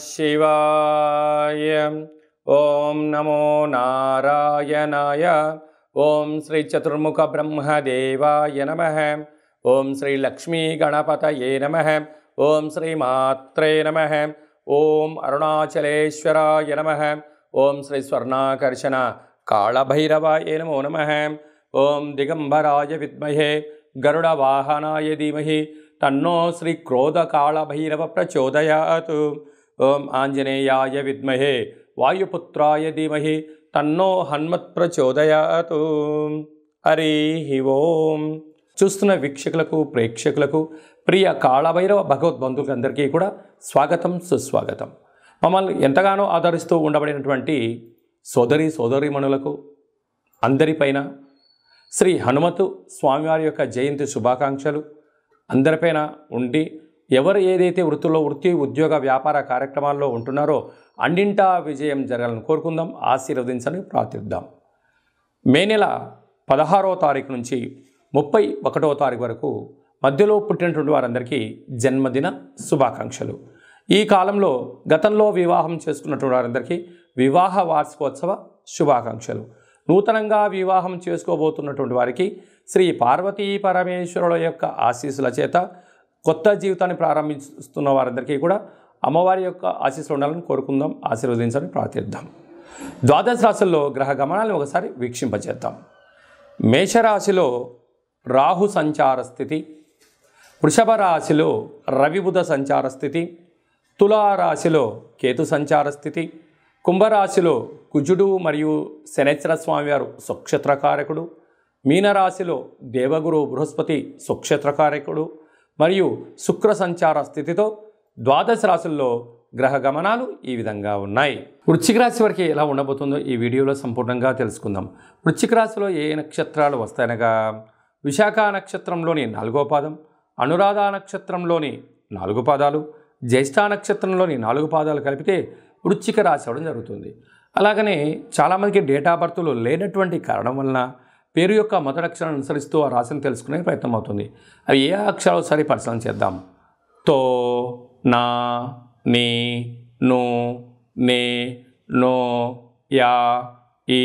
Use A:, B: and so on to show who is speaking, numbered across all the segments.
A: शिवाय ॐ नमो नारायणाय ॐ श्रीचतुर्मुखब्रह्मदेवाय नमः ॐ श्रीलक्ष्मीगणपतये नमः ॐ श्रीमात्रे नमः ॐ अरुणाचलेश्वराय नमः ॐ श्रीस्वर्णाकर्षणा कालभैरवाय नमो नमः ॐ दिगम्बराय विद्महे गरुडवाहनाय धीमहि तन्नो श्रीक्रोधकालभैरवप्रचोदयात् ఓం ఆంజనేయాయ విద్మహే వాయుపుత్రాయ ధీమహి తన్నో హన్మత్ ప్రచోదయాతు హరి ఓం చూస్తున్న వీక్షకులకు ప్రేక్షకులకు ప్రియ కాళభైరవ భగవద్బంధువులందరికీ అందరికీ కూడా స్వాగతం సుస్వాగతం మమ్మల్ని ఎంతగానో ఆదరిస్తూ ఉండబడినటువంటి సోదరి సోదరిమణులకు అందరిపైన శ్రీ హనుమతు స్వామివారి యొక్క జయంతి శుభాకాంక్షలు అందరిపైన ఉండి ఎవరు ఏదైతే వృత్తిలో వృత్తి ఉద్యోగ వ్యాపార కార్యక్రమాల్లో ఉంటున్నారో అన్నింటా విజయం జరగాలని కోరుకుందాం ఆశీర్వదించాలని ప్రార్థిద్దాం మే నెల పదహారో తారీఖు నుంచి ముప్పై ఒకటో తారీఖు వరకు మధ్యలో పుట్టినటువంటి వారందరికీ జన్మదిన శుభాకాంక్షలు ఈ కాలంలో గతంలో వివాహం చేసుకున్నటువంటి వారందరికీ వివాహ వార్షికోత్సవ శుభాకాంక్షలు నూతనంగా వివాహం చేసుకోబోతున్నటువంటి వారికి శ్రీ పార్వతీ పరమేశ్వరుల యొక్క ఆశీస్సుల చేత కొత్త జీవితాన్ని ప్రారంభిస్తున్న వారందరికీ కూడా అమ్మవారి యొక్క ఆశీస్సులు ఉండాలని కోరుకుందాం ఆశీర్వదించాలని ప్రార్థిద్దాం ద్వాదశ రాశుల్లో గ్రహ గమనాలను ఒకసారి వీక్షింపజేద్దాం మేషరాశిలో రాహు సంచార స్థితి వృషభ రాశిలో రవిబుధ సంచార స్థితి తులారాశిలో కేతు సంచార స్థితి కుంభరాశిలో కుజుడు మరియు శనేశ్వర స్వామివారు కారకుడు మీనరాశిలో దేవగురు బృహస్పతి కారకుడు మరియు శుక్ర సంచార స్థితితో ద్వాదశ రాశుల్లో గ్రహ గమనాలు ఈ విధంగా ఉన్నాయి వృశ్చిక రాశి వరకు ఎలా ఉండబోతుందో ఈ వీడియోలో సంపూర్ణంగా తెలుసుకుందాం వృశ్చిక రాశిలో ఏ నక్షత్రాలు వస్తాయనగా విశాఖ నక్షత్రంలోని నాలుగో పాదం అనురాధ నక్షత్రంలోని నాలుగు పాదాలు జ్యేష్ఠ నక్షత్రంలోని నాలుగు పాదాలు కలిపితే వృశ్చిక రాశి అవడం జరుగుతుంది అలాగనే చాలామందికి డేట్ ఆఫ్ బర్త్లు లేనటువంటి కారణం వలన పేరు యొక్క మొదటక్షరాన్ని అనుసరిస్తూ ఆ రాశిని తెలుసుకునే ప్రయత్నం అవుతుంది అవి ఏ అక్షరాలు సరి పరిశీలన చేద్దాం తో నా నీ నో నే నో యా ఈ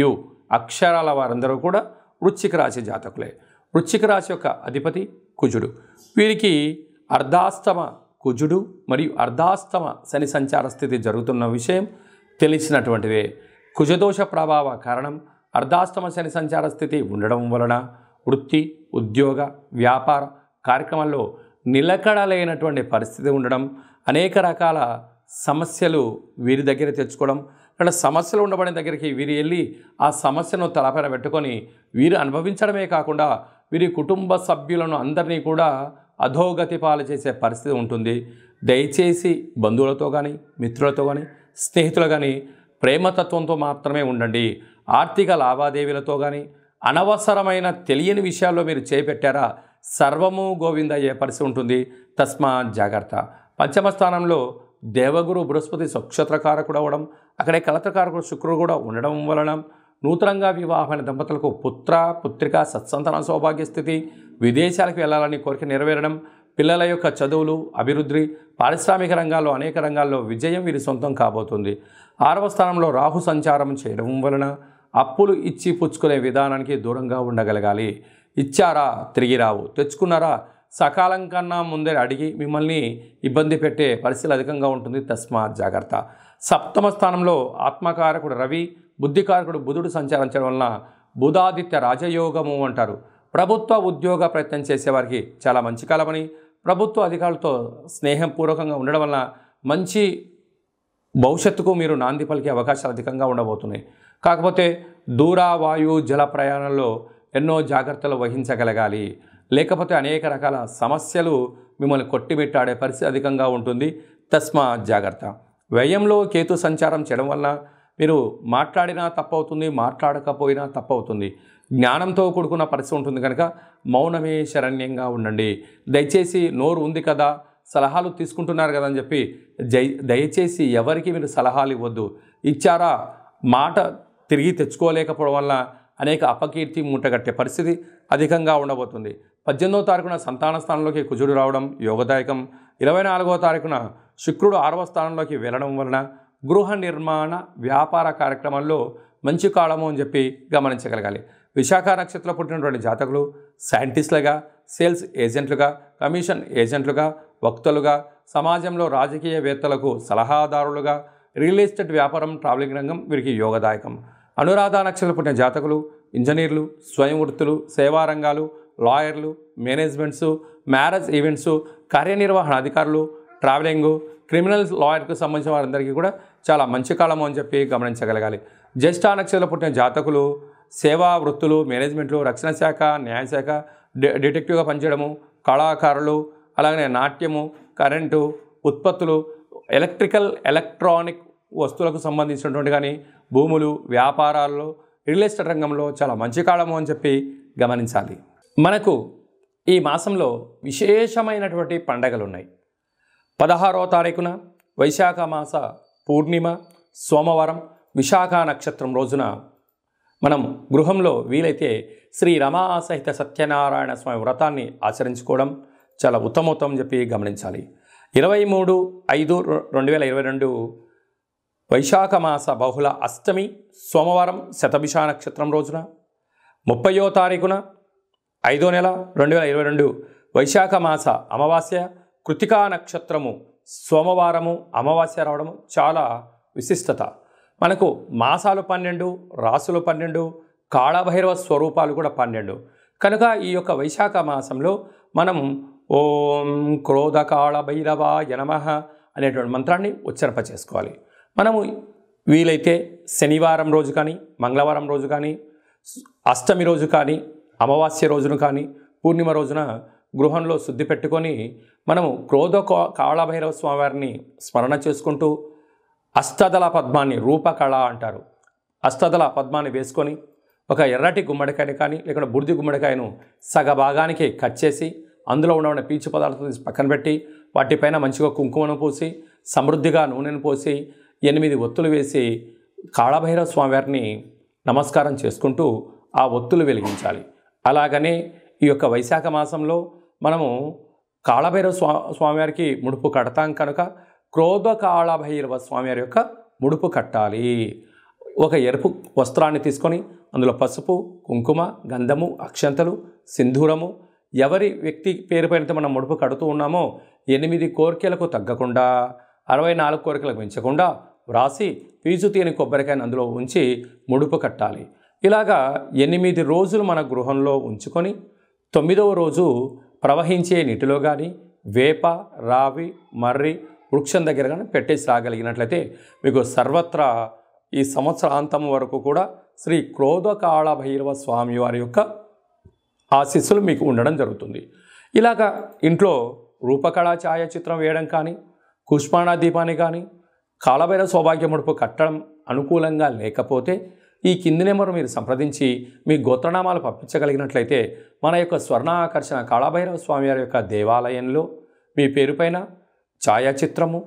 A: యు అక్షరాల వారందరూ కూడా వృశ్చిక రాశి జాతకులే వృశ్చిక రాశి యొక్క అధిపతి కుజుడు వీరికి అర్ధాస్తమ కుజుడు మరియు అర్ధాస్తమ శని సంచార స్థితి జరుగుతున్న విషయం తెలిసినటువంటిదే కుజదోష ప్రభావ కారణం అర్ధాష్టమ శని సంచార స్థితి ఉండడం వలన వృత్తి ఉద్యోగ వ్యాపార కార్యక్రమాల్లో నిలకడలేనటువంటి పరిస్థితి ఉండడం అనేక రకాల సమస్యలు వీరి దగ్గర తెచ్చుకోవడం లేదా సమస్యలు ఉండబడిన దగ్గరికి వీరు వెళ్ళి ఆ సమస్యను తలపైన పెట్టుకొని వీరు అనుభవించడమే కాకుండా వీరి కుటుంబ సభ్యులను అందరినీ కూడా అధోగతి పాలు చేసే పరిస్థితి ఉంటుంది దయచేసి బంధువులతో కానీ మిత్రులతో కానీ స్నేహితులు కానీ ప్రేమతత్వంతో మాత్రమే ఉండండి ఆర్థిక లావాదేవీలతో కానీ అనవసరమైన తెలియని విషయాల్లో మీరు చేపెట్టారా సర్వము గోవింద అయ్యే పరిస్థితి ఉంటుంది తస్మా జాగ్రత్త పంచమ స్థానంలో దేవగురు బృహస్పతి స్వక్షత్రకారకుడు అవడం అక్కడే కలత్రకారకుడు శుక్రుడు కూడా ఉండడం వలన నూతనంగా వివాహమైన దంపతులకు పుత్ర పుత్రిక సత్సంతన సౌభాగ్య స్థితి విదేశాలకు వెళ్ళాలని కోరిక నెరవేరడం పిల్లల యొక్క చదువులు అభివృద్ధి పారిశ్రామిక రంగాల్లో అనేక రంగాల్లో విజయం వీరి సొంతం కాబోతుంది ఆరవ స్థానంలో రాహు సంచారం చేయడం వలన అప్పులు ఇచ్చి పుచ్చుకునే విధానానికి దూరంగా ఉండగలగాలి ఇచ్చారా తిరిగి రావు తెచ్చుకున్నారా సకాలం కన్నా ముందే అడిగి మిమ్మల్ని ఇబ్బంది పెట్టే పరిస్థితులు అధికంగా ఉంటుంది తస్మాత్ జాగ్రత్త సప్తమ స్థానంలో ఆత్మకారకుడు రవి బుద్ధికారకుడు బుధుడు సంచారం చేయడం వలన బుధాదిత్య రాజయోగము అంటారు ప్రభుత్వ ఉద్యోగ ప్రయత్నం చేసేవారికి చాలా మంచి కాలమని ప్రభుత్వ అధికారులతో స్నేహం పూర్వకంగా ఉండడం వలన మంచి భవిష్యత్తుకు మీరు నాంది పలికే అవకాశాలు అధికంగా ఉండబోతున్నాయి కాకపోతే దూరావాయు జల ప్రయాణంలో ఎన్నో జాగ్రత్తలు వహించగలగాలి లేకపోతే అనేక రకాల సమస్యలు మిమ్మల్ని కొట్టిమిట్టాడే పరిస్థితి అధికంగా ఉంటుంది తస్మా జాగ్రత్త వ్యయంలో కేతు సంచారం చేయడం వల్ల మీరు మాట్లాడినా తప్పవుతుంది మాట్లాడకపోయినా తప్పవుతుంది జ్ఞానంతో కూడుకున్న పరిస్థితి ఉంటుంది కనుక మౌనమే శరణ్యంగా ఉండండి దయచేసి నోరు ఉంది కదా సలహాలు తీసుకుంటున్నారు కదా అని చెప్పి దయచేసి ఎవరికి మీరు సలహాలు ఇవ్వద్దు ఇచ్చారా మాట తిరిగి తెచ్చుకోలేకపోవడం వల్ల అనేక అపకీర్తి మూటగట్టే పరిస్థితి అధికంగా ఉండబోతుంది పద్దెనిమిదో తారీఖున సంతాన స్థానంలోకి కుజుడు రావడం యోగదాయకం ఇరవై నాలుగవ తారీఖున శుక్రుడు ఆరవ స్థానంలోకి వెళ్ళడం వలన గృహ నిర్మాణ వ్యాపార కార్యక్రమాల్లో మంచి కాలము అని చెప్పి గమనించగలగాలి విశాఖ నక్షత్రం పుట్టినటువంటి జాతకులు సైంటిస్టులుగా సేల్స్ ఏజెంట్లుగా కమిషన్ ఏజెంట్లుగా వక్తలుగా సమాజంలో రాజకీయవేత్తలకు సలహాదారులుగా రియల్ ఎస్టేట్ వ్యాపారం ట్రావెలింగ్ రంగం వీరికి యోగదాయకం అనురాధ నక్షత్రం పుట్టిన జాతకులు ఇంజనీర్లు స్వయం వృత్తులు సేవారంగాలు లాయర్లు మేనేజ్మెంట్స్ మ్యారేజ్ ఈవెంట్స్ కార్యనిర్వహణ అధికారులు ట్రావెలింగ్ క్రిమినల్స్ లాయర్కు సంబంధించిన వారందరికీ కూడా చాలా మంచి కాలం అని చెప్పి గమనించగలగాలి జ్యేష్ఠ నక్షత్రంలో పుట్టిన జాతకులు సేవా వృత్తులు మేనేజ్మెంట్లు రక్షణ శాఖ న్యాయశాఖ డిటెక్టివ్గా పనిచేయడము కళాకారులు అలాగనే నాట్యము కరెంటు ఉత్పత్తులు ఎలక్ట్రికల్ ఎలక్ట్రానిక్ వస్తువులకు సంబంధించినటువంటి కానీ భూములు వ్యాపారాల్లో రియల్ ఎస్టేట్ రంగంలో చాలా మంచి కాలము అని చెప్పి గమనించాలి మనకు ఈ మాసంలో విశేషమైనటువంటి పండగలు ఉన్నాయి పదహారో తారీఖున వైశాఖ మాస పూర్ణిమ సోమవారం విశాఖ నక్షత్రం రోజున మనం గృహంలో వీలైతే శ్రీ రమాసహిత సత్యనారాయణ స్వామి వ్రతాన్ని ఆచరించుకోవడం చాలా ఉత్తమోత్తమం చెప్పి గమనించాలి ఇరవై మూడు ఐదు రెండు వేల ఇరవై రెండు వైశాఖ మాస బహుళ అష్టమి సోమవారం శతభిష నక్షత్రం రోజున ముప్పయో తారీఖున ఐదో నెల రెండు వేల ఇరవై రెండు వైశాఖ మాస అమావాస్య కృతికా నక్షత్రము సోమవారము అమావాస్య రావడం చాలా విశిష్టత మనకు మాసాలు పన్నెండు రాసులు పన్నెండు కాళభైరవ స్వరూపాలు కూడా పన్నెండు కనుక ఈ యొక్క వైశాఖ మాసంలో మనం ఓం క్రోధకాళభైరవ యనమ అనేటువంటి మంత్రాన్ని ఉచ్చరప చేసుకోవాలి మనము వీలైతే శనివారం రోజు కానీ మంగళవారం రోజు కానీ అష్టమి రోజు కానీ అమావాస్య రోజును కానీ పూర్ణిమ రోజున గృహంలో శుద్ధి పెట్టుకొని మనము క్రోధ కావళభైరవ స్వామివారిని స్మరణ చేసుకుంటూ అష్టదళ పద్మాన్ని రూపకళ అంటారు అష్టదళ పద్మాన్ని వేసుకొని ఒక ఎర్రటి గుమ్మడికాయని కానీ లేకుంటే బుర్ది గుమ్మడికాయను సగ భాగానికి కట్ చేసి అందులో ఉన్న పీచు పదార్థం పక్కన పెట్టి వాటిపైన మంచిగా కుంకుమను పోసి సమృద్ధిగా నూనెను పోసి ఎనిమిది ఒత్తులు వేసి కాళభైరవ స్వామివారిని నమస్కారం చేసుకుంటూ ఆ ఒత్తులు వెలిగించాలి అలాగనే ఈ యొక్క వైశాఖ మాసంలో మనము కాళభైరవ స్వా స్వామివారికి ముడుపు కడతాం కనుక క్రోధ కాళభైరవ స్వామివారి యొక్క ముడుపు కట్టాలి ఒక ఎరుపు వస్త్రాన్ని తీసుకొని అందులో పసుపు కుంకుమ గంధము అక్షంతలు సింధూరము ఎవరి వ్యక్తి పేరు పైనతో మనం ముడుపు కడుతూ ఉన్నామో ఎనిమిది కోరికలకు తగ్గకుండా అరవై నాలుగు కోరికలకు పెంచకుండా వ్రాసి పీచు తీయని కొబ్బరికాయను అందులో ఉంచి ముడుపు కట్టాలి ఇలాగా ఎనిమిది రోజులు మన గృహంలో ఉంచుకొని తొమ్మిదవ రోజు ప్రవహించే నీటిలో కానీ వేప రావి మర్రి వృక్షం దగ్గర కానీ పెట్టేసి రాగలిగినట్లయితే మీకు సర్వత్రా ఈ సంవత్సరాంతం వరకు కూడా శ్రీ క్రోధకాళ భైరవ స్వామి వారి యొక్క ఆశీస్సులు మీకు ఉండడం జరుగుతుంది ఇలాగా ఇంట్లో రూపకళా ఛాయాచిత్రం వేయడం కానీ కుష్మాణా దీపాన్ని కానీ కాలభైరవ సౌభాగ్య ముడుపు కట్టడం అనుకూలంగా లేకపోతే ఈ కింది నెంబర్ మీరు సంప్రదించి మీ గోత్రనామాలు పంపించగలిగినట్లయితే మన యొక్క స్వర్ణ ఆకర్షణ కాళభైరవ స్వామివారి యొక్క దేవాలయంలో మీ పేరుపైన ఛాయాచిత్రము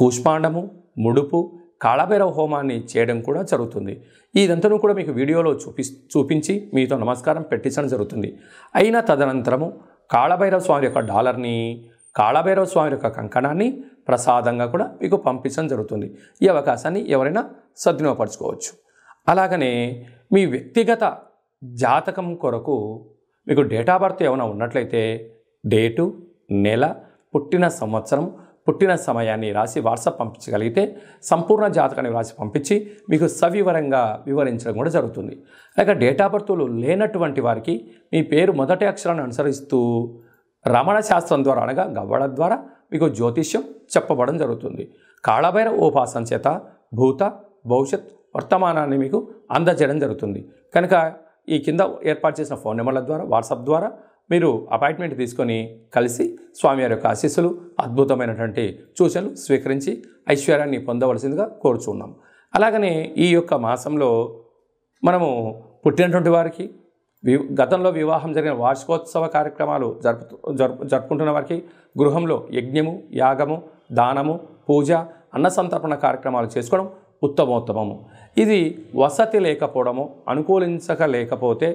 A: కూష్మాండము ముడుపు కాళభైరవ హోమాన్ని చేయడం కూడా జరుగుతుంది ఇదంతను కూడా మీకు వీడియోలో చూపి చూపించి మీతో నమస్కారం పెట్టించడం జరుగుతుంది అయిన తదనంతరము కాళభైరవ స్వామి యొక్క డాలర్ని కాళభైరవ స్వామి యొక్క కంకణాన్ని ప్రసాదంగా కూడా మీకు పంపించడం జరుగుతుంది ఈ అవకాశాన్ని ఎవరైనా సద్వినియోగపరచుకోవచ్చు అలాగనే మీ వ్యక్తిగత జాతకం కొరకు మీకు డేట్ ఆఫ్ బర్త్ ఏమైనా ఉన్నట్లయితే డేటు నెల పుట్టిన సంవత్సరం పుట్టిన సమయాన్ని రాసి వాట్సాప్ పంపించగలిగితే సంపూర్ణ జాతకాన్ని రాసి పంపించి మీకు సవివరంగా వివరించడం కూడా జరుగుతుంది లేక డేట్ ఆఫ్ బర్త్లు లేనటువంటి వారికి మీ పేరు మొదటి అక్షరాన్ని అనుసరిస్తూ రమణ శాస్త్రం ద్వారా అనగా గవ్వడ ద్వారా మీకు జ్యోతిష్యం చెప్పబడం జరుగుతుంది కాళభైర ఉపాసన చేత భూత భవిష్యత్ వర్తమానాన్ని మీకు అందజేయడం జరుగుతుంది కనుక ఈ కింద ఏర్పాటు చేసిన ఫోన్ నెంబర్ల ద్వారా వాట్సాప్ ద్వారా మీరు అపాయింట్మెంట్ తీసుకొని కలిసి స్వామివారి యొక్క ఆశీస్సులు అద్భుతమైనటువంటి సూచనలు స్వీకరించి ఐశ్వర్యాన్ని పొందవలసిందిగా కోరుచున్నాం అలాగనే ఈ యొక్క మాసంలో మనము పుట్టినటువంటి వారికి వి గతంలో వివాహం జరిగిన వార్షికోత్సవ కార్యక్రమాలు జరుపు జరుపుకుంటున్న వారికి గృహంలో యజ్ఞము యాగము దానము పూజ అన్నసంతర్పణ కార్యక్రమాలు చేసుకోవడం ఉత్తమోత్తమము ఇది వసతి లేకపోవడము అనుకూలించక లేకపోతే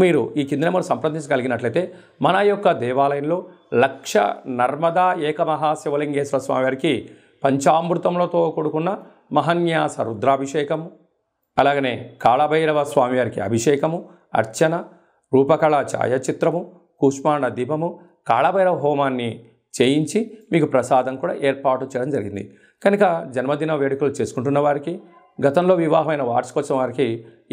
A: మీరు ఈ కింద నెంబర్ సంప్రదించగలిగినట్లయితే మన యొక్క దేవాలయంలో లక్ష నర్మదా ఏకమహాశివలింగేశ్వర శివలింగేశ్వర స్వామి వారికి పంచామృతములతో కూడుకున్న మహన్యాస రుద్రాభిషేకము అలాగనే కాళభైరవ స్వామివారికి అభిషేకము అర్చన రూపకళ ఛాయాచిత్రము కుష్మాండ దీపము కాళభైరవ హోమాన్ని చేయించి మీకు ప్రసాదం కూడా ఏర్పాటు చేయడం జరిగింది కనుక జన్మదిన వేడుకలు చేసుకుంటున్న వారికి గతంలో వివాహమైన వార్షికోత్సవం వారికి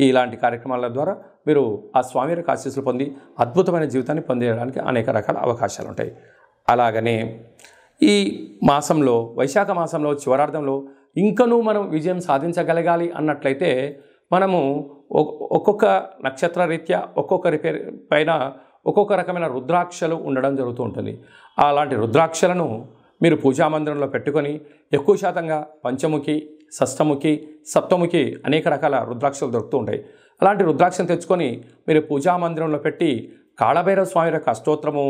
A: ఇలాంటి కార్యక్రమాల ద్వారా మీరు ఆ స్వామి యొక్క ఆశీస్సులు పొంది అద్భుతమైన జీవితాన్ని పొందేయడానికి అనేక రకాల అవకాశాలు ఉంటాయి అలాగనే ఈ మాసంలో వైశాఖ మాసంలో చివరార్థంలో ఇంకనూ మనం విజయం సాధించగలగాలి అన్నట్లయితే మనము ఒక్కొక్క నక్షత్ర రీత్యా ఒక్కొక్క రిపేర్ పైన ఒక్కొక్క రకమైన రుద్రాక్షలు ఉండడం జరుగుతూ ఉంటుంది అలాంటి రుద్రాక్షలను మీరు పూజా మందిరంలో పెట్టుకొని ఎక్కువ శాతంగా పంచముఖి షష్టముఖి సప్తముఖి అనేక రకాల రుద్రాక్షలు దొరుకుతూ ఉంటాయి అలాంటి రుద్రాక్షను తెచ్చుకొని మీరు పూజా మందిరంలో పెట్టి కాళభైరవ స్వామి యొక్క అష్టోత్తరము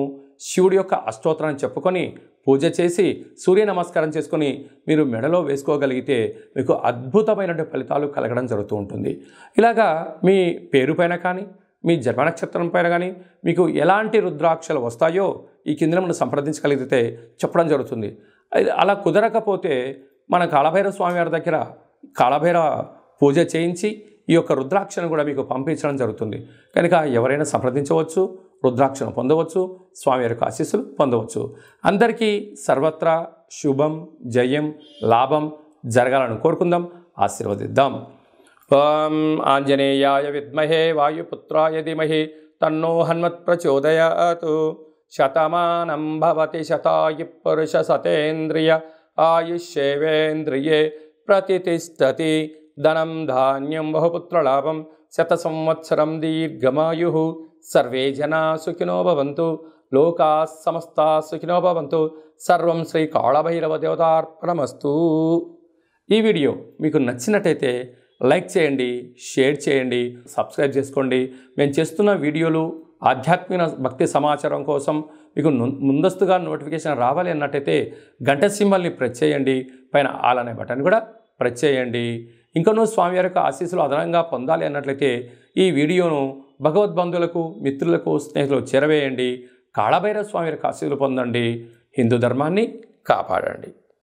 A: శివుడి యొక్క అష్టోత్తరాన్ని చెప్పుకొని పూజ చేసి సూర్య నమస్కారం చేసుకొని మీరు మెడలో వేసుకోగలిగితే మీకు అద్భుతమైనటువంటి ఫలితాలు కలగడం జరుగుతూ ఉంటుంది ఇలాగా మీ పేరు పైన కానీ మీ జన్మ నక్షత్రం పైన కానీ మీకు ఎలాంటి రుద్రాక్షలు వస్తాయో ఈ కింద మనం సంప్రదించగలిగితే చెప్పడం జరుగుతుంది అలా కుదరకపోతే మన కాళభైరవ స్వామి వారి దగ్గర కాళభైర పూజ చేయించి ఈ యొక్క రుద్రాక్షను కూడా మీకు పంపించడం జరుగుతుంది కనుక ఎవరైనా సంప్రదించవచ్చు రుద్రాక్షను పొందవచ్చు స్వామి యొక్క ఆశీస్సులు పొందవచ్చు అందరికీ సర్వత్రా శుభం జయం లాభం జరగాలని కోరుకుందాం ఆశీర్వదిద్దాం ఓం ఆంజనేయాయ విద్మహే వాయుపుత్రాయ ధీమహి తన్నో హన్మత్ ప్రచోదయాత్ శతమానం భవతి శతాయు పురుష సతేంద్రియ ఆయుష్యేవేంద్రియే ప్రతిష్టతి ధనం ధాన్యం బహుపుత్రలాభం శత సంవత్సరం దీర్ఘమాయు సర్వే జనా సుఖినో లోకా సమస్త సుఖినో సర్వం శ్రీ కాళభైరవ దేవతార్పణమస్తు ఈ వీడియో మీకు నచ్చినట్టయితే లైక్ చేయండి షేర్ చేయండి సబ్స్క్రైబ్ చేసుకోండి మేము చేస్తున్న వీడియోలు ఆధ్యాత్మిక భక్తి సమాచారం కోసం మీకు ముందస్తుగా నోటిఫికేషన్ రావాలి అన్నట్టయితే గంట సింబల్ని ప్రెస్ చేయండి పైన ఆల్ అనే బటన్ కూడా ప్రెస్ చేయండి ఇంకనూ స్వామి యొక్క ఆశీస్సులు అదనంగా పొందాలి అన్నట్లయితే ఈ వీడియోను భగవద్బంధులకు మిత్రులకు స్నేహితులకు చేరవేయండి కాళభైరవ స్వామి కాశీలు పొందండి హిందూ ధర్మాన్ని కాపాడండి